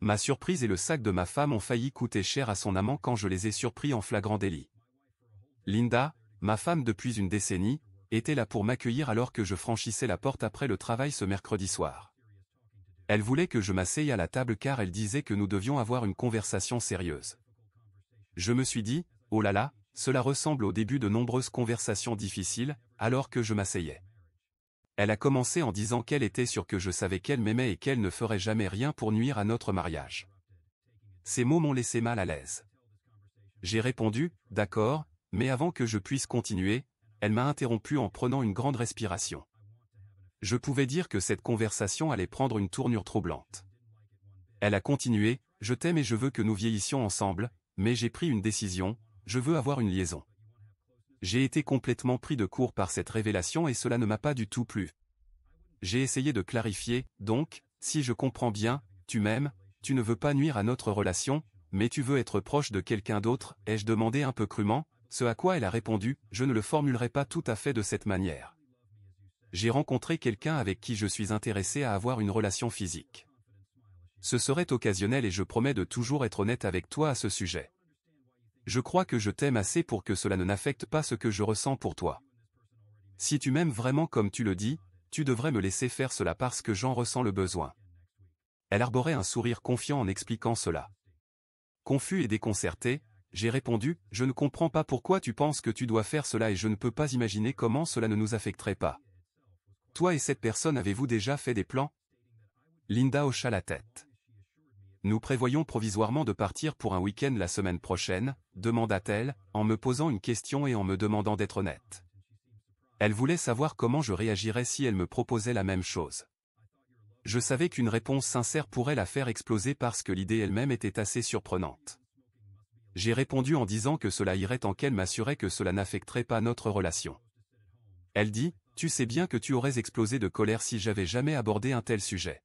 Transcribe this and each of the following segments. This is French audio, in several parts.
Ma surprise et le sac de ma femme ont failli coûter cher à son amant quand je les ai surpris en flagrant délit. Linda, ma femme depuis une décennie, était là pour m'accueillir alors que je franchissais la porte après le travail ce mercredi soir. Elle voulait que je m'asseye à la table car elle disait que nous devions avoir une conversation sérieuse. Je me suis dit, oh là là, cela ressemble au début de nombreuses conversations difficiles, alors que je m'asseyais. Elle a commencé en disant qu'elle était sûre que je savais qu'elle m'aimait et qu'elle ne ferait jamais rien pour nuire à notre mariage. Ces mots m'ont laissé mal à l'aise. J'ai répondu, d'accord, mais avant que je puisse continuer, elle m'a interrompu en prenant une grande respiration. Je pouvais dire que cette conversation allait prendre une tournure troublante. Elle a continué, je t'aime et je veux que nous vieillissions ensemble, mais j'ai pris une décision, je veux avoir une liaison. J'ai été complètement pris de court par cette révélation et cela ne m'a pas du tout plu. J'ai essayé de clarifier, donc, si je comprends bien, tu m'aimes, tu ne veux pas nuire à notre relation, mais tu veux être proche de quelqu'un d'autre, ai-je demandé un peu crûment, ce à quoi elle a répondu, je ne le formulerai pas tout à fait de cette manière. J'ai rencontré quelqu'un avec qui je suis intéressé à avoir une relation physique. Ce serait occasionnel et je promets de toujours être honnête avec toi à ce sujet je crois que je t'aime assez pour que cela ne n'affecte pas ce que je ressens pour toi. Si tu m'aimes vraiment comme tu le dis, tu devrais me laisser faire cela parce que j'en ressens le besoin. Elle arborait un sourire confiant en expliquant cela. Confus et déconcerté, j'ai répondu, je ne comprends pas pourquoi tu penses que tu dois faire cela et je ne peux pas imaginer comment cela ne nous affecterait pas. Toi et cette personne avez-vous déjà fait des plans Linda hocha la tête. Nous prévoyons provisoirement de partir pour un week-end la semaine prochaine, demanda-t-elle, en me posant une question et en me demandant d'être honnête. Elle voulait savoir comment je réagirais si elle me proposait la même chose. Je savais qu'une réponse sincère pourrait la faire exploser parce que l'idée elle-même était assez surprenante. J'ai répondu en disant que cela irait tant qu'elle m'assurait que cela n'affecterait pas notre relation. Elle dit, tu sais bien que tu aurais explosé de colère si j'avais jamais abordé un tel sujet.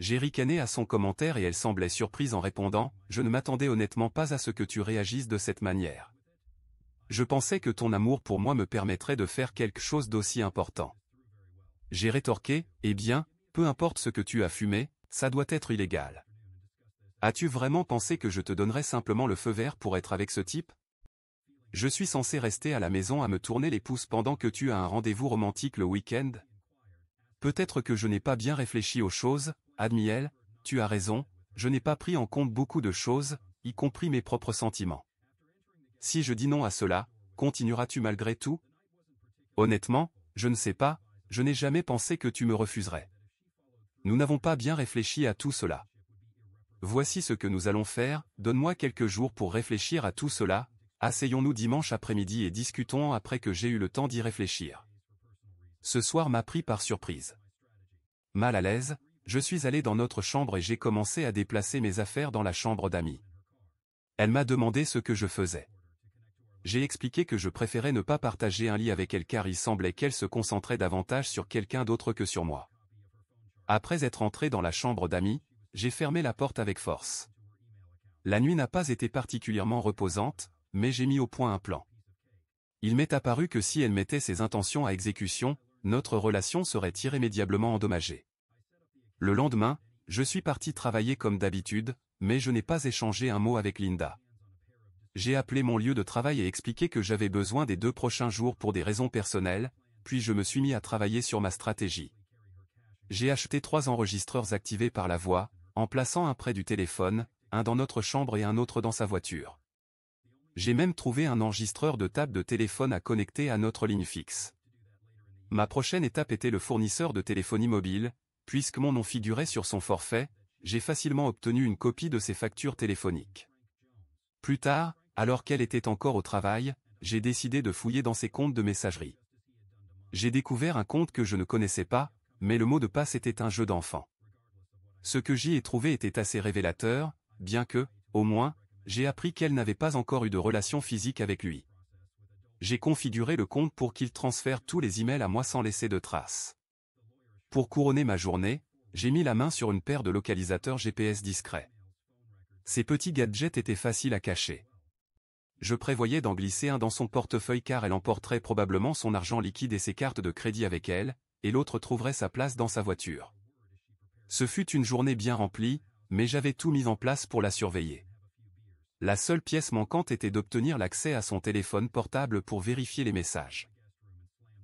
J'ai ricané à son commentaire et elle semblait surprise en répondant « Je ne m'attendais honnêtement pas à ce que tu réagisses de cette manière. Je pensais que ton amour pour moi me permettrait de faire quelque chose d'aussi important. » J'ai rétorqué « Eh bien, peu importe ce que tu as fumé, ça doit être illégal. As-tu vraiment pensé que je te donnerais simplement le feu vert pour être avec ce type Je suis censé rester à la maison à me tourner les pouces pendant que tu as un rendez-vous romantique le week-end Peut-être que je n'ai pas bien réfléchi aux choses, Admiel, tu as raison, je n'ai pas pris en compte beaucoup de choses, y compris mes propres sentiments. Si je dis non à cela, continueras-tu malgré tout Honnêtement, je ne sais pas, je n'ai jamais pensé que tu me refuserais. Nous n'avons pas bien réfléchi à tout cela. Voici ce que nous allons faire, donne-moi quelques jours pour réfléchir à tout cela, asseyons-nous dimanche après-midi et discutons après que j'ai eu le temps d'y réfléchir. Ce soir m'a pris par surprise. Mal à l'aise, je suis allé dans notre chambre et j'ai commencé à déplacer mes affaires dans la chambre d'amis. Elle m'a demandé ce que je faisais. J'ai expliqué que je préférais ne pas partager un lit avec elle car il semblait qu'elle se concentrait davantage sur quelqu'un d'autre que sur moi. Après être entré dans la chambre d'amis, j'ai fermé la porte avec force. La nuit n'a pas été particulièrement reposante, mais j'ai mis au point un plan. Il m'est apparu que si elle mettait ses intentions à exécution, notre relation serait irrémédiablement endommagée. Le lendemain, je suis parti travailler comme d'habitude, mais je n'ai pas échangé un mot avec Linda. J'ai appelé mon lieu de travail et expliqué que j'avais besoin des deux prochains jours pour des raisons personnelles, puis je me suis mis à travailler sur ma stratégie. J'ai acheté trois enregistreurs activés par la voix, en plaçant un près du téléphone, un dans notre chambre et un autre dans sa voiture. J'ai même trouvé un enregistreur de table de téléphone à connecter à notre ligne fixe. Ma prochaine étape était le fournisseur de téléphonie mobile, Puisque mon nom figurait sur son forfait, j'ai facilement obtenu une copie de ses factures téléphoniques. Plus tard, alors qu'elle était encore au travail, j'ai décidé de fouiller dans ses comptes de messagerie. J'ai découvert un compte que je ne connaissais pas, mais le mot de passe était un jeu d'enfant. Ce que j'y ai trouvé était assez révélateur, bien que, au moins, j'ai appris qu'elle n'avait pas encore eu de relation physique avec lui. J'ai configuré le compte pour qu'il transfère tous les emails à moi sans laisser de traces. Pour couronner ma journée, j'ai mis la main sur une paire de localisateurs GPS discrets. Ces petits gadgets étaient faciles à cacher. Je prévoyais d'en glisser un dans son portefeuille car elle emporterait probablement son argent liquide et ses cartes de crédit avec elle, et l'autre trouverait sa place dans sa voiture. Ce fut une journée bien remplie, mais j'avais tout mis en place pour la surveiller. La seule pièce manquante était d'obtenir l'accès à son téléphone portable pour vérifier les messages.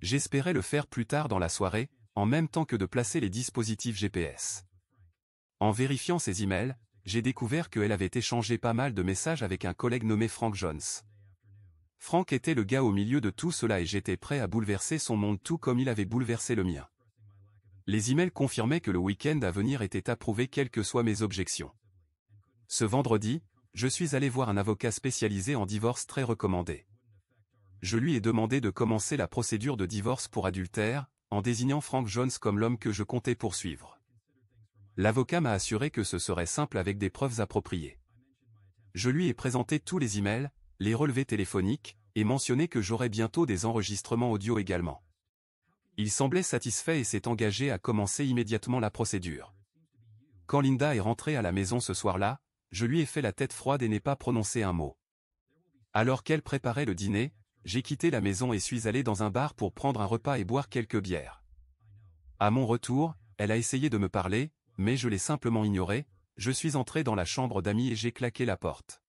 J'espérais le faire plus tard dans la soirée, en même temps que de placer les dispositifs GPS. En vérifiant ses emails, j'ai découvert qu'elle avait échangé pas mal de messages avec un collègue nommé Frank Jones. Frank était le gars au milieu de tout cela et j'étais prêt à bouleverser son monde tout comme il avait bouleversé le mien. Les emails confirmaient que le week-end à venir était approuvé quelles que soient mes objections. Ce vendredi, je suis allé voir un avocat spécialisé en divorce très recommandé. Je lui ai demandé de commencer la procédure de divorce pour adultère, en désignant Frank Jones comme l'homme que je comptais poursuivre. L'avocat m'a assuré que ce serait simple avec des preuves appropriées. Je lui ai présenté tous les emails, les relevés téléphoniques, et mentionné que j'aurais bientôt des enregistrements audio également. Il semblait satisfait et s'est engagé à commencer immédiatement la procédure. Quand Linda est rentrée à la maison ce soir-là, je lui ai fait la tête froide et n'ai pas prononcé un mot. Alors qu'elle préparait le dîner, j'ai quitté la maison et suis allé dans un bar pour prendre un repas et boire quelques bières. À mon retour, elle a essayé de me parler, mais je l'ai simplement ignoré, je suis entré dans la chambre d'amis et j'ai claqué la porte.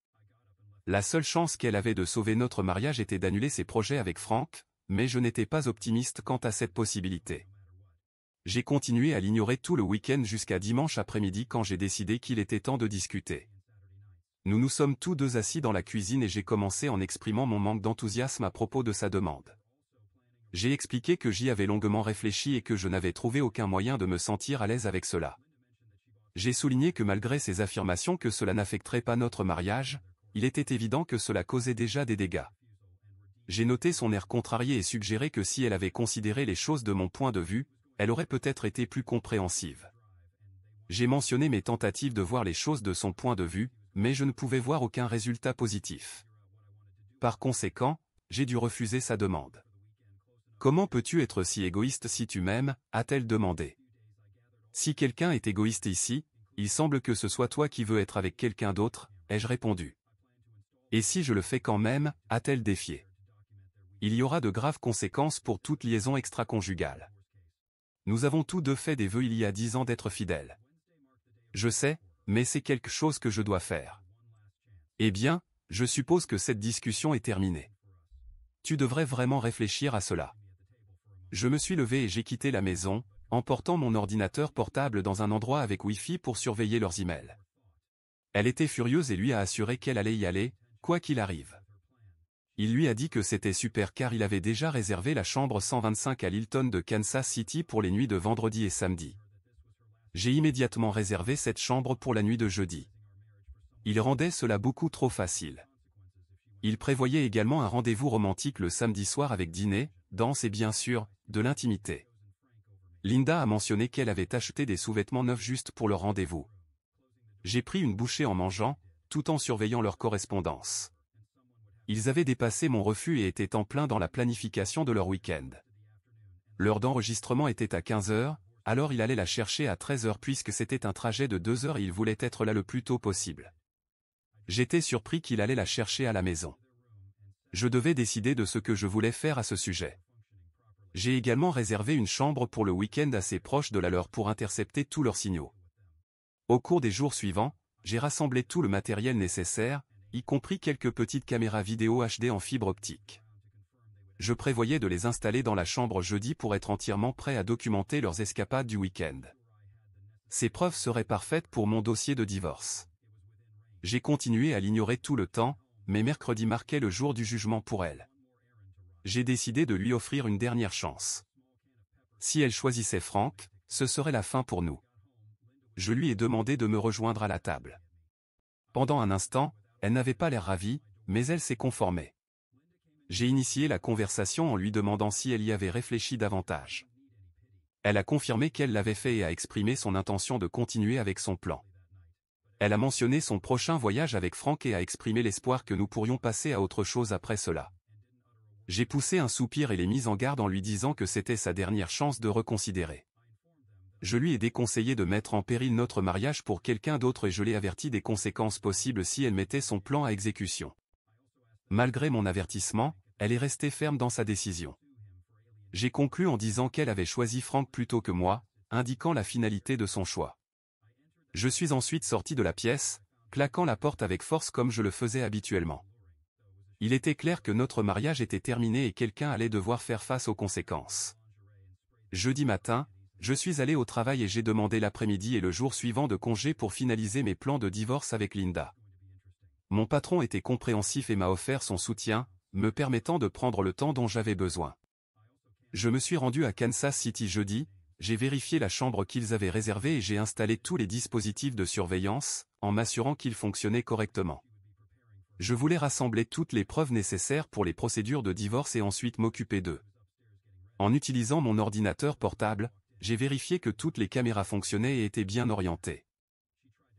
La seule chance qu'elle avait de sauver notre mariage était d'annuler ses projets avec Franck, mais je n'étais pas optimiste quant à cette possibilité. J'ai continué à l'ignorer tout le week-end jusqu'à dimanche après-midi quand j'ai décidé qu'il était temps de discuter. Nous nous sommes tous deux assis dans la cuisine et j'ai commencé en exprimant mon manque d'enthousiasme à propos de sa demande. J'ai expliqué que j'y avais longuement réfléchi et que je n'avais trouvé aucun moyen de me sentir à l'aise avec cela. J'ai souligné que malgré ses affirmations que cela n'affecterait pas notre mariage, il était évident que cela causait déjà des dégâts. J'ai noté son air contrarié et suggéré que si elle avait considéré les choses de mon point de vue, elle aurait peut-être été plus compréhensive. J'ai mentionné mes tentatives de voir les choses de son point de vue, mais je ne pouvais voir aucun résultat positif. Par conséquent, j'ai dû refuser sa demande. Comment peux-tu être si égoïste si tu m'aimes a-t-elle demandé. Si quelqu'un est égoïste ici, il semble que ce soit toi qui veux être avec quelqu'un d'autre, ai-je répondu. Et si je le fais quand même, a-t-elle défié. Il y aura de graves conséquences pour toute liaison extra-conjugale. Nous avons tous deux fait des vœux il y a dix ans d'être fidèles. Je sais, mais c'est quelque chose que je dois faire. Eh bien, je suppose que cette discussion est terminée. Tu devrais vraiment réfléchir à cela. Je me suis levé et j'ai quitté la maison, emportant mon ordinateur portable dans un endroit avec Wi-Fi pour surveiller leurs emails. Elle était furieuse et lui a assuré qu'elle allait y aller, quoi qu'il arrive. Il lui a dit que c'était super car il avait déjà réservé la chambre 125 à l'Hilton de Kansas City pour les nuits de vendredi et samedi. J'ai immédiatement réservé cette chambre pour la nuit de jeudi. Il rendait cela beaucoup trop facile. Il prévoyait également un rendez-vous romantique le samedi soir avec dîner, danse et bien sûr, de l'intimité. Linda a mentionné qu'elle avait acheté des sous-vêtements neufs juste pour le rendez-vous. J'ai pris une bouchée en mangeant, tout en surveillant leur correspondance. Ils avaient dépassé mon refus et étaient en plein dans la planification de leur week-end. L'heure d'enregistrement était à 15 heures, alors il allait la chercher à 13 heures puisque c'était un trajet de 2 heures et il voulait être là le plus tôt possible. J'étais surpris qu'il allait la chercher à la maison. Je devais décider de ce que je voulais faire à ce sujet. J'ai également réservé une chambre pour le week-end assez proche de la leur pour intercepter tous leurs signaux. Au cours des jours suivants, j'ai rassemblé tout le matériel nécessaire, y compris quelques petites caméras vidéo HD en fibre optique je prévoyais de les installer dans la chambre jeudi pour être entièrement prêt à documenter leurs escapades du week-end. Ces preuves seraient parfaites pour mon dossier de divorce. J'ai continué à l'ignorer tout le temps, mais mercredi marquait le jour du jugement pour elle. J'ai décidé de lui offrir une dernière chance. Si elle choisissait Franck, ce serait la fin pour nous. Je lui ai demandé de me rejoindre à la table. Pendant un instant, elle n'avait pas l'air ravie, mais elle s'est conformée j'ai initié la conversation en lui demandant si elle y avait réfléchi davantage. Elle a confirmé qu'elle l'avait fait et a exprimé son intention de continuer avec son plan. Elle a mentionné son prochain voyage avec Franck et a exprimé l'espoir que nous pourrions passer à autre chose après cela. J'ai poussé un soupir et l'ai mise en garde en lui disant que c'était sa dernière chance de reconsidérer. Je lui ai déconseillé de mettre en péril notre mariage pour quelqu'un d'autre et je l'ai averti des conséquences possibles si elle mettait son plan à exécution. Malgré mon avertissement, elle est restée ferme dans sa décision. J'ai conclu en disant qu'elle avait choisi Franck plutôt que moi, indiquant la finalité de son choix. Je suis ensuite sorti de la pièce, claquant la porte avec force comme je le faisais habituellement. Il était clair que notre mariage était terminé et quelqu'un allait devoir faire face aux conséquences. Jeudi matin, je suis allé au travail et j'ai demandé l'après-midi et le jour suivant de congé pour finaliser mes plans de divorce avec Linda. Mon patron était compréhensif et m'a offert son soutien, me permettant de prendre le temps dont j'avais besoin. Je me suis rendu à Kansas City jeudi, j'ai vérifié la chambre qu'ils avaient réservée et j'ai installé tous les dispositifs de surveillance, en m'assurant qu'ils fonctionnaient correctement. Je voulais rassembler toutes les preuves nécessaires pour les procédures de divorce et ensuite m'occuper d'eux. En utilisant mon ordinateur portable, j'ai vérifié que toutes les caméras fonctionnaient et étaient bien orientées.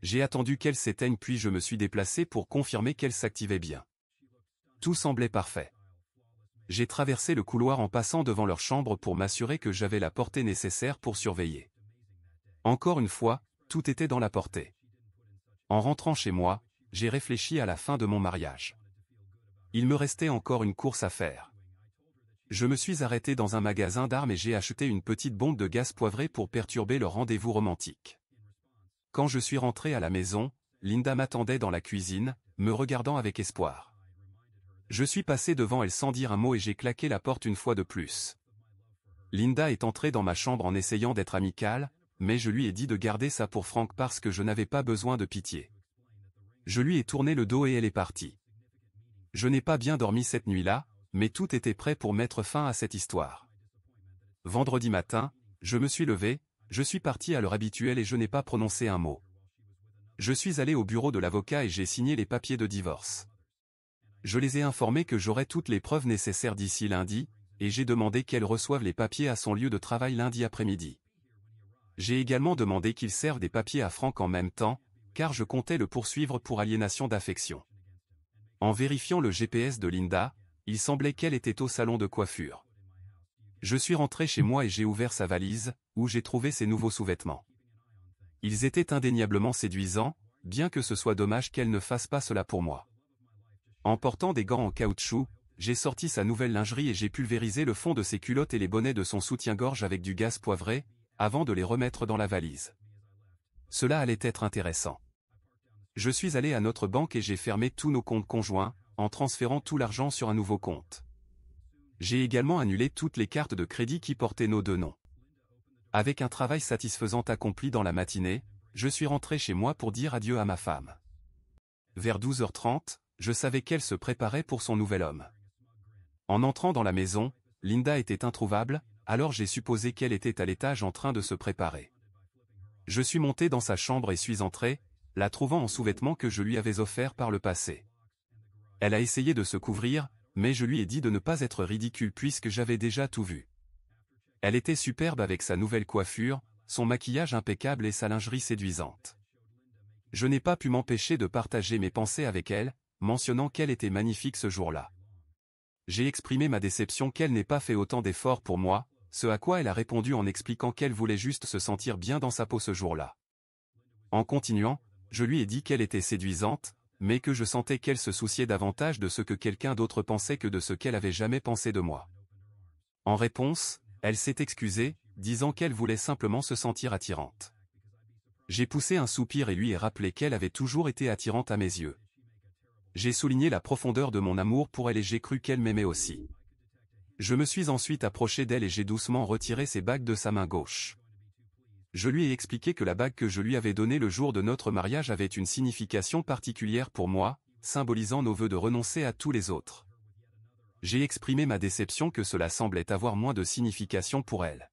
J'ai attendu qu'elle s'éteigne puis je me suis déplacé pour confirmer qu'elle s'activait bien. Tout semblait parfait. J'ai traversé le couloir en passant devant leur chambre pour m'assurer que j'avais la portée nécessaire pour surveiller. Encore une fois, tout était dans la portée. En rentrant chez moi, j'ai réfléchi à la fin de mon mariage. Il me restait encore une course à faire. Je me suis arrêté dans un magasin d'armes et j'ai acheté une petite bombe de gaz poivré pour perturber le rendez-vous romantique. Quand je suis rentré à la maison, Linda m'attendait dans la cuisine, me regardant avec espoir. Je suis passé devant elle sans dire un mot et j'ai claqué la porte une fois de plus. Linda est entrée dans ma chambre en essayant d'être amicale, mais je lui ai dit de garder ça pour Franck parce que je n'avais pas besoin de pitié. Je lui ai tourné le dos et elle est partie. Je n'ai pas bien dormi cette nuit-là, mais tout était prêt pour mettre fin à cette histoire. Vendredi matin, je me suis levé, je suis parti à l'heure habituelle et je n'ai pas prononcé un mot. Je suis allé au bureau de l'avocat et j'ai signé les papiers de divorce. Je les ai informés que j'aurais toutes les preuves nécessaires d'ici lundi, et j'ai demandé qu'elle reçoive les papiers à son lieu de travail lundi après-midi. J'ai également demandé qu'ils servent des papiers à Franck en même temps, car je comptais le poursuivre pour aliénation d'affection. En vérifiant le GPS de Linda, il semblait qu'elle était au salon de coiffure. Je suis rentré chez moi et j'ai ouvert sa valise, où j'ai trouvé ses nouveaux sous-vêtements. Ils étaient indéniablement séduisants, bien que ce soit dommage qu'elle ne fasse pas cela pour moi. En portant des gants en caoutchouc, j'ai sorti sa nouvelle lingerie et j'ai pulvérisé le fond de ses culottes et les bonnets de son soutien-gorge avec du gaz poivré, avant de les remettre dans la valise. Cela allait être intéressant. Je suis allé à notre banque et j'ai fermé tous nos comptes conjoints, en transférant tout l'argent sur un nouveau compte. J'ai également annulé toutes les cartes de crédit qui portaient nos deux noms. Avec un travail satisfaisant accompli dans la matinée, je suis rentré chez moi pour dire adieu à ma femme. Vers 12h30, je savais qu'elle se préparait pour son nouvel homme. En entrant dans la maison, Linda était introuvable, alors j'ai supposé qu'elle était à l'étage en train de se préparer. Je suis monté dans sa chambre et suis entré, la trouvant en sous-vêtements que je lui avais offert par le passé. Elle a essayé de se couvrir, mais je lui ai dit de ne pas être ridicule puisque j'avais déjà tout vu. Elle était superbe avec sa nouvelle coiffure, son maquillage impeccable et sa lingerie séduisante. Je n'ai pas pu m'empêcher de partager mes pensées avec elle, mentionnant qu'elle était magnifique ce jour-là. J'ai exprimé ma déception qu'elle n'ait pas fait autant d'efforts pour moi, ce à quoi elle a répondu en expliquant qu'elle voulait juste se sentir bien dans sa peau ce jour-là. En continuant, je lui ai dit qu'elle était séduisante, mais que je sentais qu'elle se souciait davantage de ce que quelqu'un d'autre pensait que de ce qu'elle avait jamais pensé de moi. En réponse, elle s'est excusée, disant qu'elle voulait simplement se sentir attirante. J'ai poussé un soupir et lui ai rappelé qu'elle avait toujours été attirante à mes yeux. J'ai souligné la profondeur de mon amour pour elle et j'ai cru qu'elle m'aimait aussi. Je me suis ensuite approché d'elle et j'ai doucement retiré ses bagues de sa main gauche je lui ai expliqué que la bague que je lui avais donnée le jour de notre mariage avait une signification particulière pour moi, symbolisant nos voeux de renoncer à tous les autres. J'ai exprimé ma déception que cela semblait avoir moins de signification pour elle.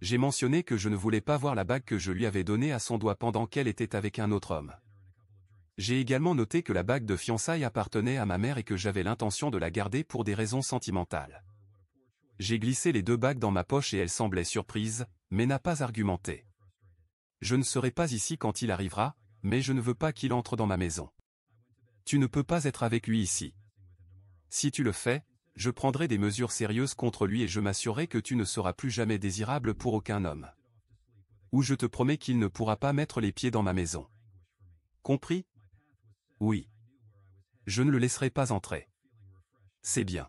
J'ai mentionné que je ne voulais pas voir la bague que je lui avais donnée à son doigt pendant qu'elle était avec un autre homme. J'ai également noté que la bague de fiançailles appartenait à ma mère et que j'avais l'intention de la garder pour des raisons sentimentales. J'ai glissé les deux bagues dans ma poche et elle semblait surprise, mais n'a pas argumenté. Je ne serai pas ici quand il arrivera, mais je ne veux pas qu'il entre dans ma maison. Tu ne peux pas être avec lui ici. Si tu le fais, je prendrai des mesures sérieuses contre lui et je m'assurerai que tu ne seras plus jamais désirable pour aucun homme. Ou je te promets qu'il ne pourra pas mettre les pieds dans ma maison. Compris Oui. Je ne le laisserai pas entrer. C'est bien.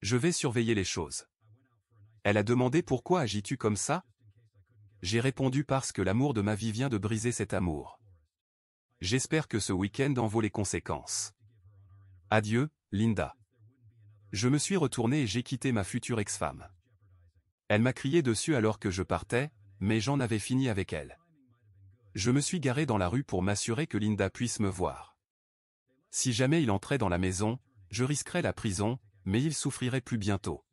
Je vais surveiller les choses. Elle a demandé pourquoi agis-tu comme ça J'ai répondu parce que l'amour de ma vie vient de briser cet amour. J'espère que ce week-end en vaut les conséquences. Adieu, Linda. Je me suis retourné et j'ai quitté ma future ex-femme. Elle m'a crié dessus alors que je partais, mais j'en avais fini avec elle. Je me suis garé dans la rue pour m'assurer que Linda puisse me voir. Si jamais il entrait dans la maison, je risquerais la prison, mais il souffrirait plus bientôt.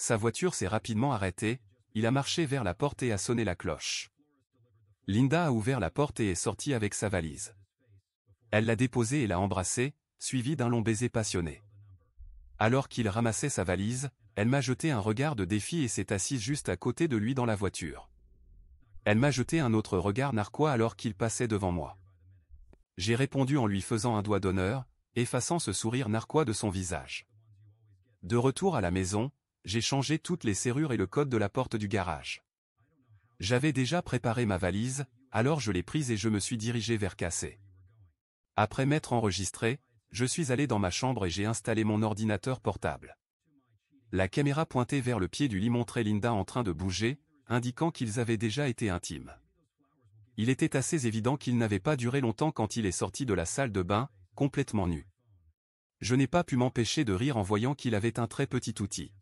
Sa voiture s'est rapidement arrêtée, il a marché vers la porte et a sonné la cloche. Linda a ouvert la porte et est sortie avec sa valise. Elle l'a déposée et l'a embrassée, suivie d'un long baiser passionné. Alors qu'il ramassait sa valise, elle m'a jeté un regard de défi et s'est assise juste à côté de lui dans la voiture. Elle m'a jeté un autre regard narquois alors qu'il passait devant moi. J'ai répondu en lui faisant un doigt d'honneur, effaçant ce sourire narquois de son visage. De retour à la maison, j'ai changé toutes les serrures et le code de la porte du garage. J'avais déjà préparé ma valise, alors je l'ai prise et je me suis dirigé vers Cassé. Après m'être enregistré, je suis allé dans ma chambre et j'ai installé mon ordinateur portable. La caméra pointée vers le pied du lit montrait Linda en train de bouger, indiquant qu'ils avaient déjà été intimes. Il était assez évident qu'il n'avait pas duré longtemps quand il est sorti de la salle de bain, complètement nu. Je n'ai pas pu m'empêcher de rire en voyant qu'il avait un très petit outil.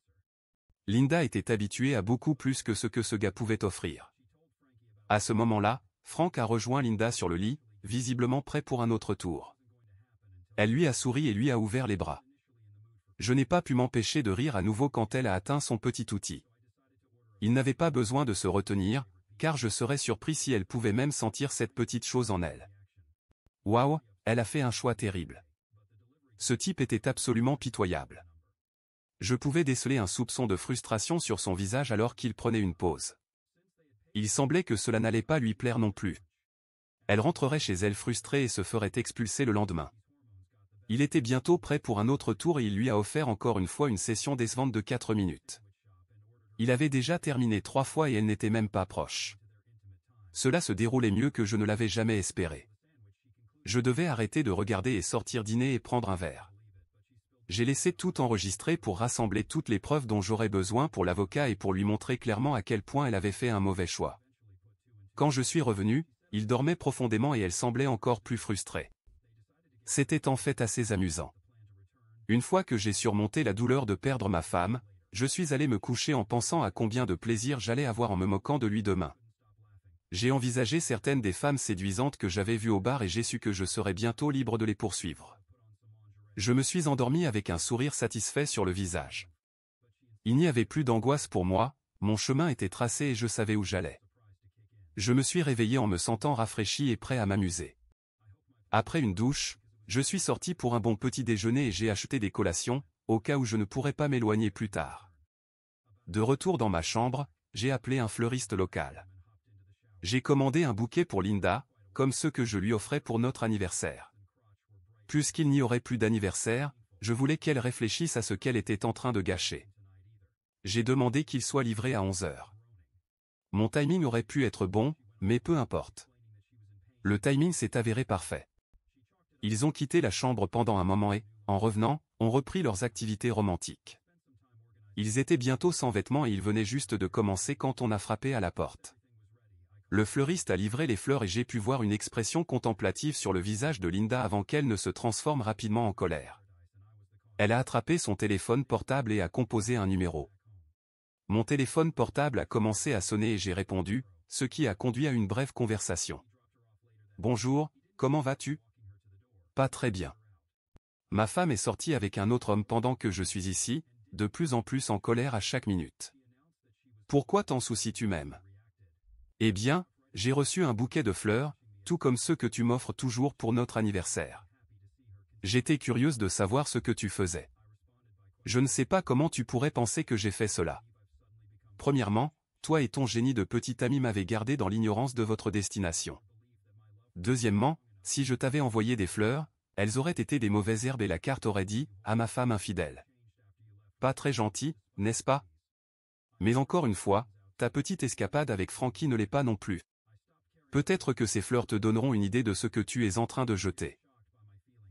Linda était habituée à beaucoup plus que ce que ce gars pouvait offrir. À ce moment-là, Frank a rejoint Linda sur le lit, visiblement prêt pour un autre tour. Elle lui a souri et lui a ouvert les bras. Je n'ai pas pu m'empêcher de rire à nouveau quand elle a atteint son petit outil. Il n'avait pas besoin de se retenir, car je serais surpris si elle pouvait même sentir cette petite chose en elle. Waouh, elle a fait un choix terrible. Ce type était absolument pitoyable. Je pouvais déceler un soupçon de frustration sur son visage alors qu'il prenait une pause. Il semblait que cela n'allait pas lui plaire non plus. Elle rentrerait chez elle frustrée et se ferait expulser le lendemain. Il était bientôt prêt pour un autre tour et il lui a offert encore une fois une session décevante de 4 minutes. Il avait déjà terminé trois fois et elle n'était même pas proche. Cela se déroulait mieux que je ne l'avais jamais espéré. Je devais arrêter de regarder et sortir dîner et prendre un verre j'ai laissé tout enregistrer pour rassembler toutes les preuves dont j'aurais besoin pour l'avocat et pour lui montrer clairement à quel point elle avait fait un mauvais choix. Quand je suis revenu, il dormait profondément et elle semblait encore plus frustrée. C'était en fait assez amusant. Une fois que j'ai surmonté la douleur de perdre ma femme, je suis allé me coucher en pensant à combien de plaisir j'allais avoir en me moquant de lui demain. J'ai envisagé certaines des femmes séduisantes que j'avais vues au bar et j'ai su que je serais bientôt libre de les poursuivre. Je me suis endormi avec un sourire satisfait sur le visage. Il n'y avait plus d'angoisse pour moi, mon chemin était tracé et je savais où j'allais. Je me suis réveillé en me sentant rafraîchi et prêt à m'amuser. Après une douche, je suis sorti pour un bon petit déjeuner et j'ai acheté des collations, au cas où je ne pourrais pas m'éloigner plus tard. De retour dans ma chambre, j'ai appelé un fleuriste local. J'ai commandé un bouquet pour Linda, comme ceux que je lui offrais pour notre anniversaire. Puisqu'il n'y aurait plus d'anniversaire, je voulais qu'elle réfléchisse à ce qu'elle était en train de gâcher. J'ai demandé qu'il soit livré à 11 heures. Mon timing aurait pu être bon, mais peu importe. Le timing s'est avéré parfait. Ils ont quitté la chambre pendant un moment et, en revenant, ont repris leurs activités romantiques. Ils étaient bientôt sans vêtements et ils venaient juste de commencer quand on a frappé à la porte. Le fleuriste a livré les fleurs et j'ai pu voir une expression contemplative sur le visage de Linda avant qu'elle ne se transforme rapidement en colère. Elle a attrapé son téléphone portable et a composé un numéro. Mon téléphone portable a commencé à sonner et j'ai répondu, ce qui a conduit à une brève conversation. Bonjour, comment vas-tu Pas très bien. Ma femme est sortie avec un autre homme pendant que je suis ici, de plus en plus en colère à chaque minute. Pourquoi t'en soucies-tu même eh bien, j'ai reçu un bouquet de fleurs, tout comme ceux que tu m'offres toujours pour notre anniversaire. J'étais curieuse de savoir ce que tu faisais. Je ne sais pas comment tu pourrais penser que j'ai fait cela. Premièrement, toi et ton génie de petit ami m'avaient gardé dans l'ignorance de votre destination. Deuxièmement, si je t'avais envoyé des fleurs, elles auraient été des mauvaises herbes et la carte aurait dit « à ma femme infidèle ». Pas très gentil, n'est-ce pas Mais encore une fois, ta petite escapade avec Frankie ne l'est pas non plus. Peut-être que ces fleurs te donneront une idée de ce que tu es en train de jeter.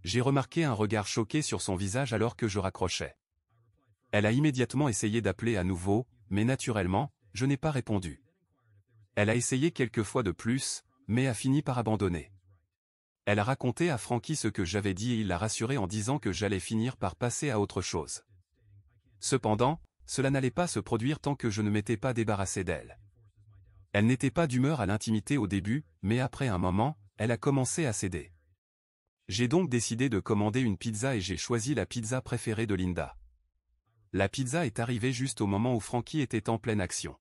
J'ai remarqué un regard choqué sur son visage alors que je raccrochais. Elle a immédiatement essayé d'appeler à nouveau, mais naturellement, je n'ai pas répondu. Elle a essayé quelques fois de plus, mais a fini par abandonner. Elle a raconté à Frankie ce que j'avais dit et il l'a rassuré en disant que j'allais finir par passer à autre chose. Cependant, cela n'allait pas se produire tant que je ne m'étais pas débarrassé d'elle. Elle n'était pas d'humeur à l'intimité au début, mais après un moment, elle a commencé à céder. J'ai donc décidé de commander une pizza et j'ai choisi la pizza préférée de Linda. La pizza est arrivée juste au moment où Frankie était en pleine action.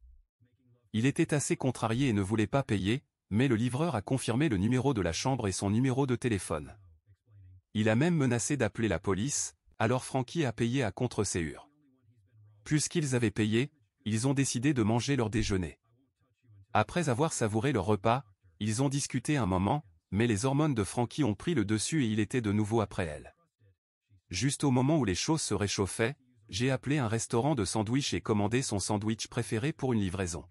Il était assez contrarié et ne voulait pas payer, mais le livreur a confirmé le numéro de la chambre et son numéro de téléphone. Il a même menacé d'appeler la police, alors Frankie a payé à contre-séure. Puisqu'ils avaient payé, ils ont décidé de manger leur déjeuner. Après avoir savouré leur repas, ils ont discuté un moment, mais les hormones de Frankie ont pris le dessus et il était de nouveau après elle. Juste au moment où les choses se réchauffaient, j'ai appelé un restaurant de sandwich et commandé son sandwich préféré pour une livraison.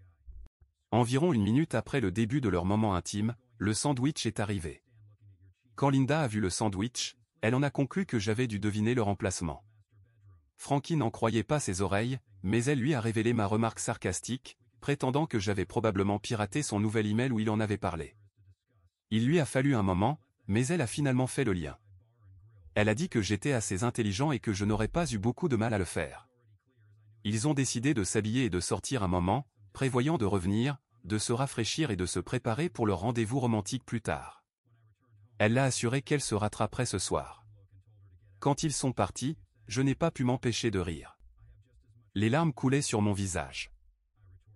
Environ une minute après le début de leur moment intime, le sandwich est arrivé. Quand Linda a vu le sandwich, elle en a conclu que j'avais dû deviner leur emplacement. Frankie n'en croyait pas ses oreilles, mais elle lui a révélé ma remarque sarcastique, prétendant que j'avais probablement piraté son nouvel email où il en avait parlé. Il lui a fallu un moment, mais elle a finalement fait le lien. Elle a dit que j'étais assez intelligent et que je n'aurais pas eu beaucoup de mal à le faire. Ils ont décidé de s'habiller et de sortir un moment, prévoyant de revenir, de se rafraîchir et de se préparer pour leur rendez-vous romantique plus tard. Elle l'a assuré qu'elle se rattraperait ce soir. Quand ils sont partis, je n'ai pas pu m'empêcher de rire. Les larmes coulaient sur mon visage.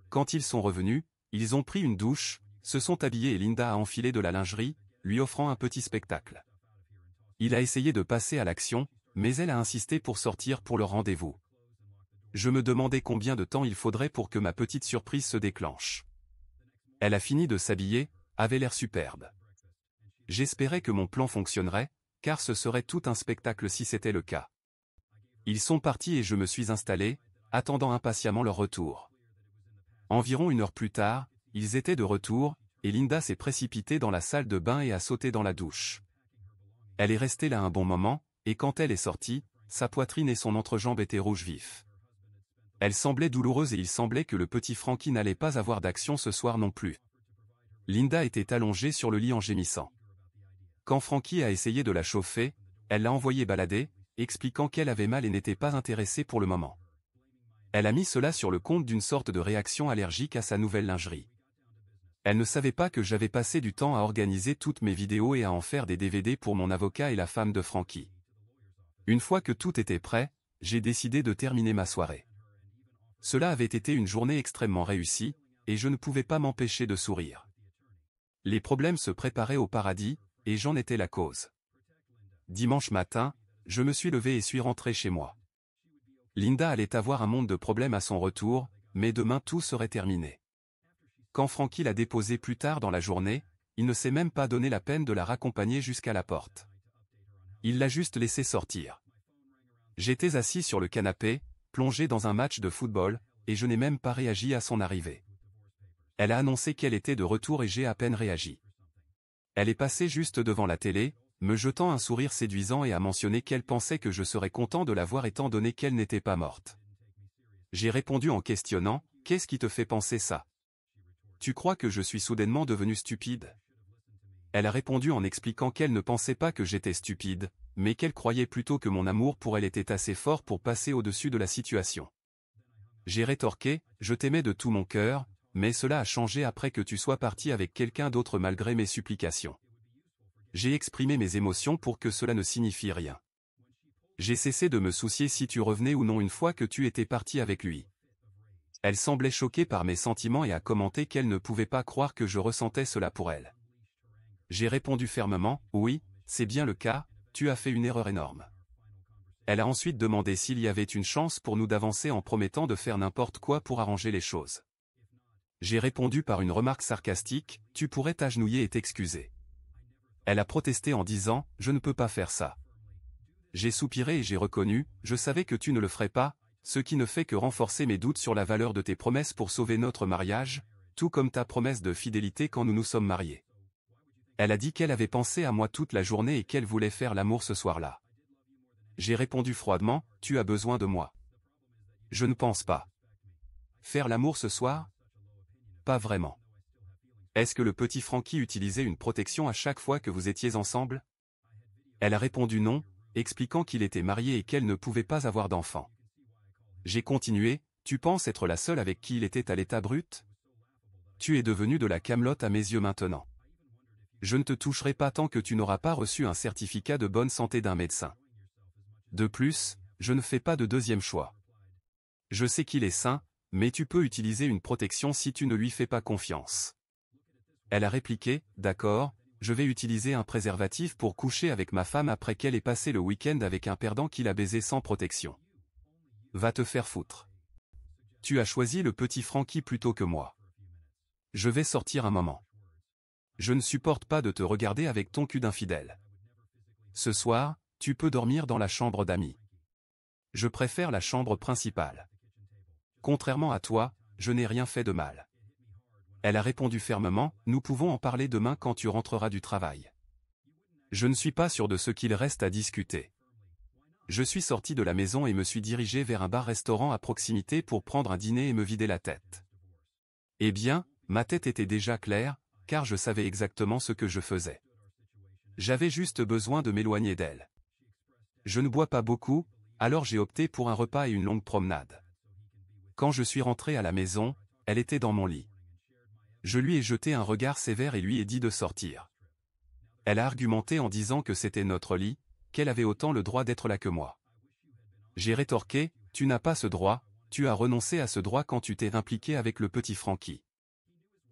Quand ils sont revenus, ils ont pris une douche, se sont habillés et Linda a enfilé de la lingerie, lui offrant un petit spectacle. Il a essayé de passer à l'action, mais elle a insisté pour sortir pour le rendez-vous. Je me demandais combien de temps il faudrait pour que ma petite surprise se déclenche. Elle a fini de s'habiller, avait l'air superbe. J'espérais que mon plan fonctionnerait, car ce serait tout un spectacle si c'était le cas. Ils sont partis et je me suis installé, attendant impatiemment leur retour. Environ une heure plus tard, ils étaient de retour, et Linda s'est précipitée dans la salle de bain et a sauté dans la douche. Elle est restée là un bon moment, et quand elle est sortie, sa poitrine et son entrejambe étaient rouge vif. Elle semblait douloureuse et il semblait que le petit Frankie n'allait pas avoir d'action ce soir non plus. Linda était allongée sur le lit en gémissant. Quand Frankie a essayé de la chauffer, elle l'a envoyée balader, expliquant qu'elle avait mal et n'était pas intéressée pour le moment. Elle a mis cela sur le compte d'une sorte de réaction allergique à sa nouvelle lingerie. Elle ne savait pas que j'avais passé du temps à organiser toutes mes vidéos et à en faire des DVD pour mon avocat et la femme de Frankie. Une fois que tout était prêt, j'ai décidé de terminer ma soirée. Cela avait été une journée extrêmement réussie, et je ne pouvais pas m'empêcher de sourire. Les problèmes se préparaient au paradis, et j'en étais la cause. Dimanche matin, je me suis levé et suis rentré chez moi. Linda allait avoir un monde de problèmes à son retour, mais demain tout serait terminé. Quand Frankie l'a déposée plus tard dans la journée, il ne s'est même pas donné la peine de la raccompagner jusqu'à la porte. Il l'a juste laissée sortir. J'étais assis sur le canapé, plongé dans un match de football, et je n'ai même pas réagi à son arrivée. Elle a annoncé qu'elle était de retour et j'ai à peine réagi. Elle est passée juste devant la télé, me jetant un sourire séduisant et à mentionner qu'elle pensait que je serais content de la voir étant donné qu'elle n'était pas morte. J'ai répondu en questionnant, « Qu'est-ce qui te fait penser ça Tu crois que je suis soudainement devenu stupide ?» Elle a répondu en expliquant qu'elle ne pensait pas que j'étais stupide, mais qu'elle croyait plutôt que mon amour pour elle était assez fort pour passer au-dessus de la situation. J'ai rétorqué, je t'aimais de tout mon cœur, mais cela a changé après que tu sois parti avec quelqu'un d'autre malgré mes supplications. J'ai exprimé mes émotions pour que cela ne signifie rien. J'ai cessé de me soucier si tu revenais ou non une fois que tu étais parti avec lui. Elle semblait choquée par mes sentiments et a commenté qu'elle ne pouvait pas croire que je ressentais cela pour elle. J'ai répondu fermement, oui, c'est bien le cas, tu as fait une erreur énorme. Elle a ensuite demandé s'il y avait une chance pour nous d'avancer en promettant de faire n'importe quoi pour arranger les choses. J'ai répondu par une remarque sarcastique, tu pourrais t'agenouiller et t'excuser. Elle a protesté en disant « Je ne peux pas faire ça ». J'ai soupiré et j'ai reconnu « Je savais que tu ne le ferais pas », ce qui ne fait que renforcer mes doutes sur la valeur de tes promesses pour sauver notre mariage, tout comme ta promesse de fidélité quand nous nous sommes mariés. Elle a dit qu'elle avait pensé à moi toute la journée et qu'elle voulait faire l'amour ce soir-là. J'ai répondu froidement, tu as besoin de moi. Je ne pense pas. Faire l'amour ce soir Pas vraiment. Est-ce que le petit Frankie utilisait une protection à chaque fois que vous étiez ensemble Elle a répondu non, expliquant qu'il était marié et qu'elle ne pouvait pas avoir d'enfant. J'ai continué, tu penses être la seule avec qui il était à l'état brut Tu es devenue de la camelote à mes yeux maintenant. Je ne te toucherai pas tant que tu n'auras pas reçu un certificat de bonne santé d'un médecin. De plus, je ne fais pas de deuxième choix. Je sais qu'il est sain, mais tu peux utiliser une protection si tu ne lui fais pas confiance. Elle a répliqué, d'accord, je vais utiliser un préservatif pour coucher avec ma femme après qu'elle ait passé le week-end avec un perdant qui l'a baisé sans protection. Va te faire foutre. Tu as choisi le petit Frankie plutôt que moi. Je vais sortir un moment. Je ne supporte pas de te regarder avec ton cul d'infidèle. Ce soir, tu peux dormir dans la chambre d'amis. Je préfère la chambre principale. Contrairement à toi, je n'ai rien fait de mal. Elle a répondu fermement, nous pouvons en parler demain quand tu rentreras du travail. Je ne suis pas sûr de ce qu'il reste à discuter. Je suis sorti de la maison et me suis dirigé vers un bar-restaurant à proximité pour prendre un dîner et me vider la tête. Eh bien, ma tête était déjà claire, car je savais exactement ce que je faisais. J'avais juste besoin de m'éloigner d'elle. Je ne bois pas beaucoup, alors j'ai opté pour un repas et une longue promenade. Quand je suis rentré à la maison, elle était dans mon lit. Je lui ai jeté un regard sévère et lui ai dit de sortir. Elle a argumenté en disant que c'était notre lit, qu'elle avait autant le droit d'être là que moi. J'ai rétorqué, tu n'as pas ce droit, tu as renoncé à ce droit quand tu t'es impliqué avec le petit Francky.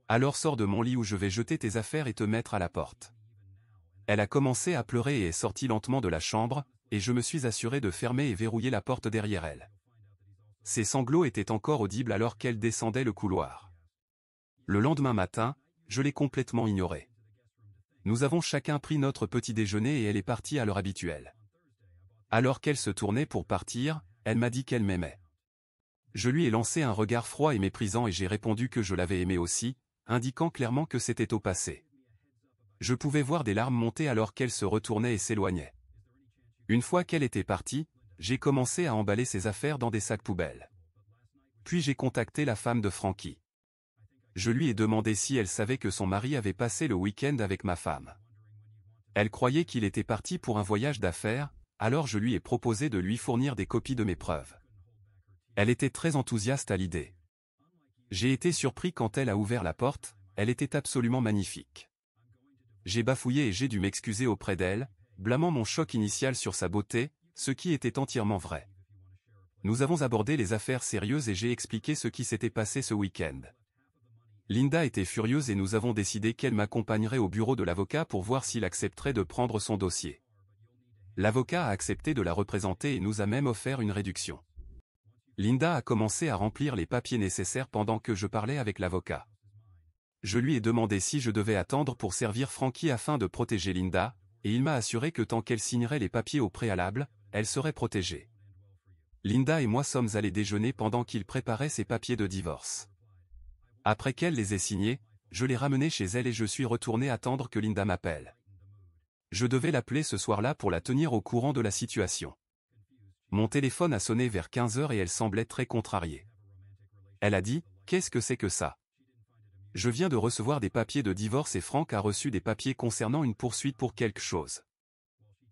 Alors sors de mon lit où je vais jeter tes affaires et te mettre à la porte. Elle a commencé à pleurer et est sortie lentement de la chambre, et je me suis assuré de fermer et verrouiller la porte derrière elle. Ses sanglots étaient encore audibles alors qu'elle descendait le couloir. Le lendemain matin, je l'ai complètement ignorée. Nous avons chacun pris notre petit déjeuner et elle est partie à l'heure habituelle. Alors qu'elle se tournait pour partir, elle m'a dit qu'elle m'aimait. Je lui ai lancé un regard froid et méprisant et j'ai répondu que je l'avais aimée aussi, indiquant clairement que c'était au passé. Je pouvais voir des larmes monter alors qu'elle se retournait et s'éloignait. Une fois qu'elle était partie, j'ai commencé à emballer ses affaires dans des sacs poubelles. Puis j'ai contacté la femme de Frankie je lui ai demandé si elle savait que son mari avait passé le week-end avec ma femme. Elle croyait qu'il était parti pour un voyage d'affaires, alors je lui ai proposé de lui fournir des copies de mes preuves. Elle était très enthousiaste à l'idée. J'ai été surpris quand elle a ouvert la porte, elle était absolument magnifique. J'ai bafouillé et j'ai dû m'excuser auprès d'elle, blâmant mon choc initial sur sa beauté, ce qui était entièrement vrai. Nous avons abordé les affaires sérieuses et j'ai expliqué ce qui s'était passé ce week-end. Linda était furieuse et nous avons décidé qu'elle m'accompagnerait au bureau de l'avocat pour voir s'il accepterait de prendre son dossier. L'avocat a accepté de la représenter et nous a même offert une réduction. Linda a commencé à remplir les papiers nécessaires pendant que je parlais avec l'avocat. Je lui ai demandé si je devais attendre pour servir Frankie afin de protéger Linda, et il m'a assuré que tant qu'elle signerait les papiers au préalable, elle serait protégée. Linda et moi sommes allés déjeuner pendant qu'il préparait ses papiers de divorce. Après qu'elle les ait signés, je les ramenais chez elle et je suis retourné attendre que Linda m'appelle. Je devais l'appeler ce soir-là pour la tenir au courant de la situation. Mon téléphone a sonné vers 15 heures et elle semblait très contrariée. Elle a dit, qu'est-ce que c'est que ça Je viens de recevoir des papiers de divorce et Franck a reçu des papiers concernant une poursuite pour quelque chose.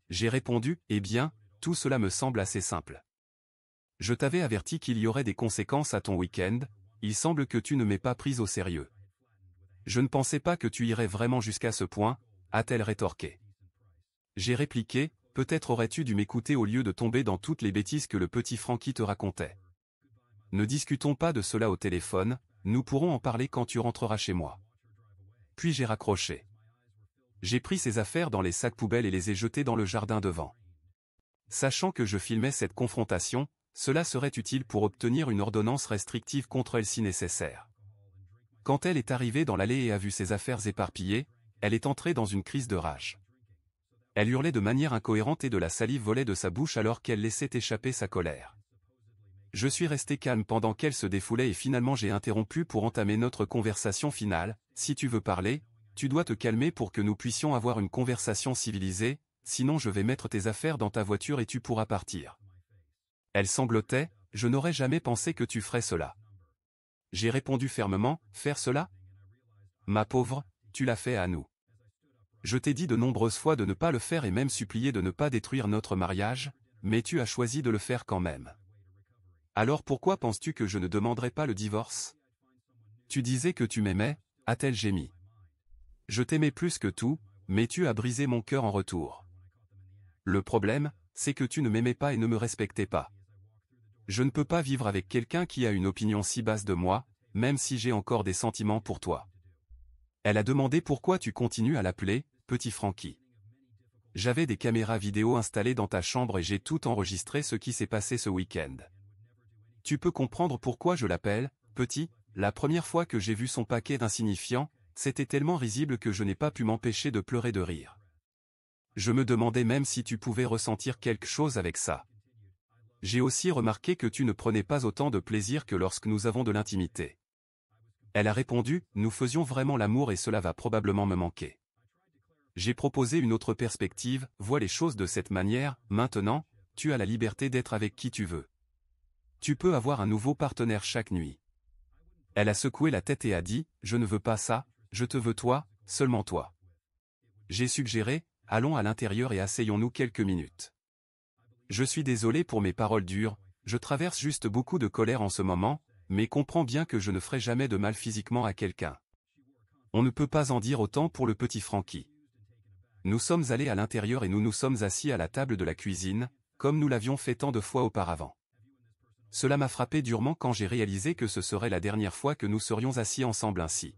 J'ai répondu, eh bien, tout cela me semble assez simple. Je t'avais averti qu'il y aurait des conséquences à ton week-end, il semble que tu ne m'aies pas prise au sérieux. Je ne pensais pas que tu irais vraiment jusqu'à ce point, a-t-elle rétorqué. J'ai répliqué, peut-être aurais-tu dû m'écouter au lieu de tomber dans toutes les bêtises que le petit Francky te racontait. Ne discutons pas de cela au téléphone, nous pourrons en parler quand tu rentreras chez moi. Puis j'ai raccroché. J'ai pris ses affaires dans les sacs poubelles et les ai jetées dans le jardin devant. Sachant que je filmais cette confrontation, cela serait utile pour obtenir une ordonnance restrictive contre elle si nécessaire. Quand elle est arrivée dans l'allée et a vu ses affaires éparpillées, elle est entrée dans une crise de rage. Elle hurlait de manière incohérente et de la salive volait de sa bouche alors qu'elle laissait échapper sa colère. Je suis resté calme pendant qu'elle se défoulait et finalement j'ai interrompu pour entamer notre conversation finale, si tu veux parler, tu dois te calmer pour que nous puissions avoir une conversation civilisée, sinon je vais mettre tes affaires dans ta voiture et tu pourras partir. Elle sanglotait, je n'aurais jamais pensé que tu ferais cela. J'ai répondu fermement, faire cela Ma pauvre, tu l'as fait à nous. Je t'ai dit de nombreuses fois de ne pas le faire et même supplié de ne pas détruire notre mariage, mais tu as choisi de le faire quand même. Alors pourquoi penses-tu que je ne demanderais pas le divorce Tu disais que tu m'aimais, a-t-elle gémi. Je t'aimais plus que tout, mais tu as brisé mon cœur en retour. Le problème, c'est que tu ne m'aimais pas et ne me respectais pas je ne peux pas vivre avec quelqu'un qui a une opinion si basse de moi, même si j'ai encore des sentiments pour toi. Elle a demandé pourquoi tu continues à l'appeler, petit Frankie. J'avais des caméras vidéo installées dans ta chambre et j'ai tout enregistré ce qui s'est passé ce week-end. Tu peux comprendre pourquoi je l'appelle, petit, la première fois que j'ai vu son paquet d'insignifiants, c'était tellement risible que je n'ai pas pu m'empêcher de pleurer de rire. Je me demandais même si tu pouvais ressentir quelque chose avec ça. J'ai aussi remarqué que tu ne prenais pas autant de plaisir que lorsque nous avons de l'intimité. Elle a répondu, nous faisions vraiment l'amour et cela va probablement me manquer. J'ai proposé une autre perspective, vois les choses de cette manière, maintenant, tu as la liberté d'être avec qui tu veux. Tu peux avoir un nouveau partenaire chaque nuit. Elle a secoué la tête et a dit, je ne veux pas ça, je te veux toi, seulement toi. J'ai suggéré, allons à l'intérieur et asseyons-nous quelques minutes. Je suis désolé pour mes paroles dures, je traverse juste beaucoup de colère en ce moment, mais comprends bien que je ne ferai jamais de mal physiquement à quelqu'un. On ne peut pas en dire autant pour le petit Frankie. Nous sommes allés à l'intérieur et nous nous sommes assis à la table de la cuisine, comme nous l'avions fait tant de fois auparavant. Cela m'a frappé durement quand j'ai réalisé que ce serait la dernière fois que nous serions assis ensemble ainsi.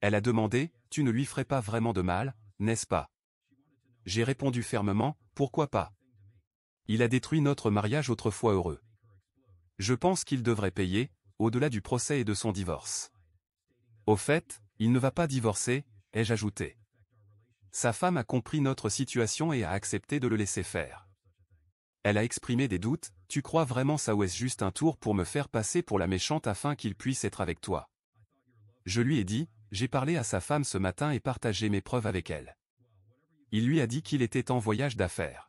Elle a demandé, tu ne lui ferais pas vraiment de mal, n'est-ce pas J'ai répondu fermement, pourquoi pas il a détruit notre mariage autrefois heureux. Je pense qu'il devrait payer, au-delà du procès et de son divorce. Au fait, il ne va pas divorcer, ai-je ajouté. Sa femme a compris notre situation et a accepté de le laisser faire. Elle a exprimé des doutes, tu crois vraiment ça ou est-ce juste un tour pour me faire passer pour la méchante afin qu'il puisse être avec toi Je lui ai dit, j'ai parlé à sa femme ce matin et partagé mes preuves avec elle. Il lui a dit qu'il était en voyage d'affaires.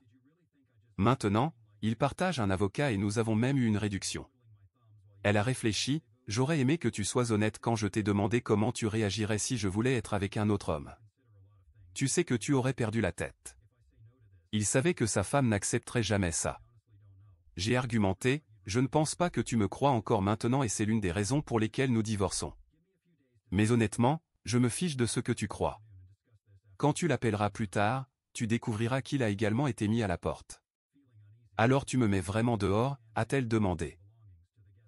Maintenant, il partage un avocat et nous avons même eu une réduction. Elle a réfléchi, j'aurais aimé que tu sois honnête quand je t'ai demandé comment tu réagirais si je voulais être avec un autre homme. Tu sais que tu aurais perdu la tête. Il savait que sa femme n'accepterait jamais ça. J'ai argumenté, je ne pense pas que tu me crois encore maintenant et c'est l'une des raisons pour lesquelles nous divorçons. Mais honnêtement, je me fiche de ce que tu crois. Quand tu l'appelleras plus tard, tu découvriras qu'il a également été mis à la porte. Alors tu me mets vraiment dehors a-t-elle demandé.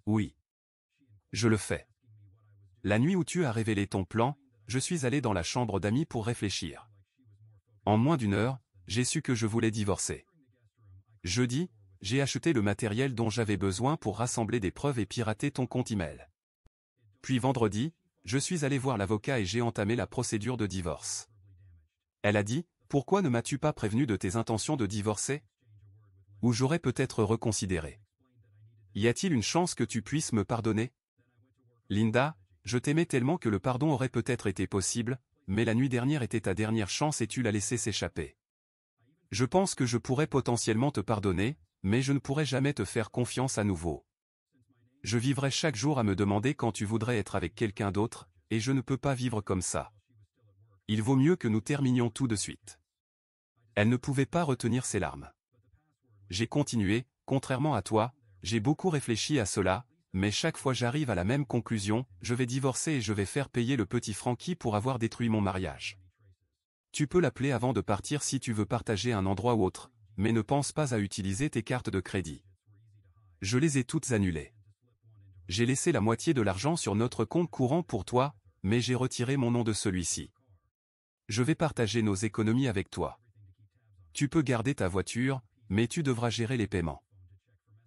Oui. Je le fais. La nuit où tu as révélé ton plan, je suis allé dans la chambre d'amis pour réfléchir. En moins d'une heure, j'ai su que je voulais divorcer. Jeudi, j'ai acheté le matériel dont j'avais besoin pour rassembler des preuves et pirater ton compte email. Puis vendredi, je suis allé voir l'avocat et j'ai entamé la procédure de divorce. Elle a dit, pourquoi ne m'as-tu pas prévenu de tes intentions de divorcer ou j'aurais peut-être reconsidéré. Y a-t-il une chance que tu puisses me pardonner Linda, je t'aimais tellement que le pardon aurait peut-être été possible, mais la nuit dernière était ta dernière chance et tu l'as laissé s'échapper. Je pense que je pourrais potentiellement te pardonner, mais je ne pourrais jamais te faire confiance à nouveau. Je vivrai chaque jour à me demander quand tu voudrais être avec quelqu'un d'autre, et je ne peux pas vivre comme ça. Il vaut mieux que nous terminions tout de suite. Elle ne pouvait pas retenir ses larmes. J'ai continué, contrairement à toi, j'ai beaucoup réfléchi à cela, mais chaque fois j'arrive à la même conclusion, je vais divorcer et je vais faire payer le petit Frankie pour avoir détruit mon mariage. Tu peux l'appeler avant de partir si tu veux partager un endroit ou autre, mais ne pense pas à utiliser tes cartes de crédit. Je les ai toutes annulées. J'ai laissé la moitié de l'argent sur notre compte courant pour toi, mais j'ai retiré mon nom de celui-ci. Je vais partager nos économies avec toi. Tu peux garder ta voiture, mais tu devras gérer les paiements.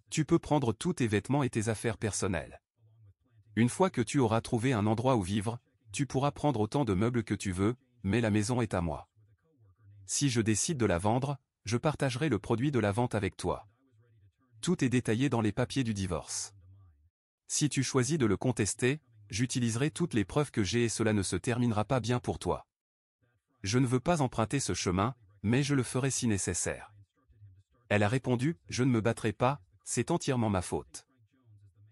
Tu peux prendre tous tes vêtements et tes affaires personnelles. Une fois que tu auras trouvé un endroit où vivre, tu pourras prendre autant de meubles que tu veux, mais la maison est à moi. Si je décide de la vendre, je partagerai le produit de la vente avec toi. Tout est détaillé dans les papiers du divorce. Si tu choisis de le contester, j'utiliserai toutes les preuves que j'ai et cela ne se terminera pas bien pour toi. Je ne veux pas emprunter ce chemin, mais je le ferai si nécessaire. Elle a répondu, je ne me battrai pas, c'est entièrement ma faute.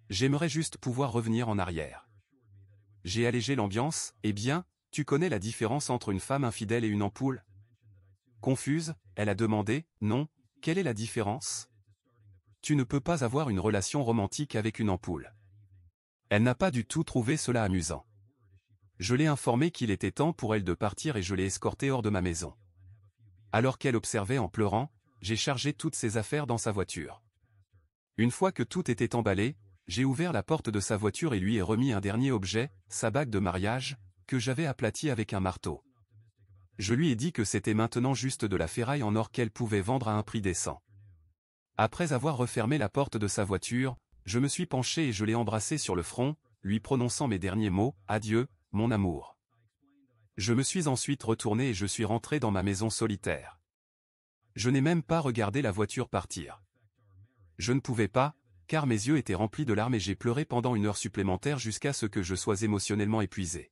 J'aimerais juste pouvoir revenir en arrière. J'ai allégé l'ambiance, eh bien, tu connais la différence entre une femme infidèle et une ampoule Confuse, elle a demandé, non, quelle est la différence Tu ne peux pas avoir une relation romantique avec une ampoule. Elle n'a pas du tout trouvé cela amusant. Je l'ai informée qu'il était temps pour elle de partir et je l'ai escortée hors de ma maison. Alors qu'elle observait en pleurant, j'ai chargé toutes ses affaires dans sa voiture. Une fois que tout était emballé, j'ai ouvert la porte de sa voiture et lui ai remis un dernier objet, sa bague de mariage, que j'avais aplatie avec un marteau. Je lui ai dit que c'était maintenant juste de la ferraille en or qu'elle pouvait vendre à un prix décent. Après avoir refermé la porte de sa voiture, je me suis penché et je l'ai embrassé sur le front, lui prononçant mes derniers mots, Adieu, mon amour. Je me suis ensuite retourné et je suis rentré dans ma maison solitaire. Je n'ai même pas regardé la voiture partir. Je ne pouvais pas, car mes yeux étaient remplis de larmes et j'ai pleuré pendant une heure supplémentaire jusqu'à ce que je sois émotionnellement épuisé.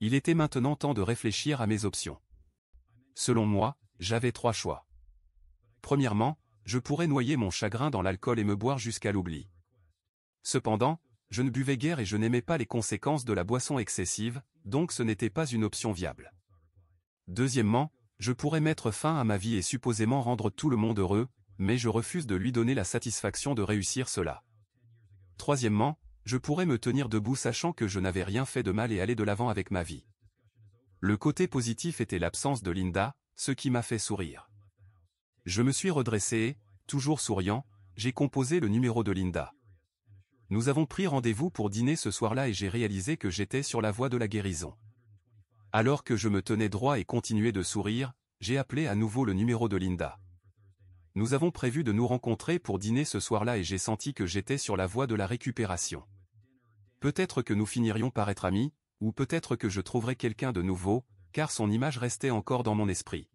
Il était maintenant temps de réfléchir à mes options. Selon moi, j'avais trois choix. Premièrement, je pourrais noyer mon chagrin dans l'alcool et me boire jusqu'à l'oubli. Cependant, je ne buvais guère et je n'aimais pas les conséquences de la boisson excessive, donc ce n'était pas une option viable. Deuxièmement, je pourrais mettre fin à ma vie et supposément rendre tout le monde heureux, mais je refuse de lui donner la satisfaction de réussir cela. Troisièmement, je pourrais me tenir debout sachant que je n'avais rien fait de mal et aller de l'avant avec ma vie. Le côté positif était l'absence de Linda, ce qui m'a fait sourire. Je me suis redressé et, toujours souriant, j'ai composé le numéro de Linda. Nous avons pris rendez-vous pour dîner ce soir-là et j'ai réalisé que j'étais sur la voie de la guérison. Alors que je me tenais droit et continuais de sourire, j'ai appelé à nouveau le numéro de Linda. Nous avons prévu de nous rencontrer pour dîner ce soir-là et j'ai senti que j'étais sur la voie de la récupération. Peut-être que nous finirions par être amis, ou peut-être que je trouverais quelqu'un de nouveau, car son image restait encore dans mon esprit.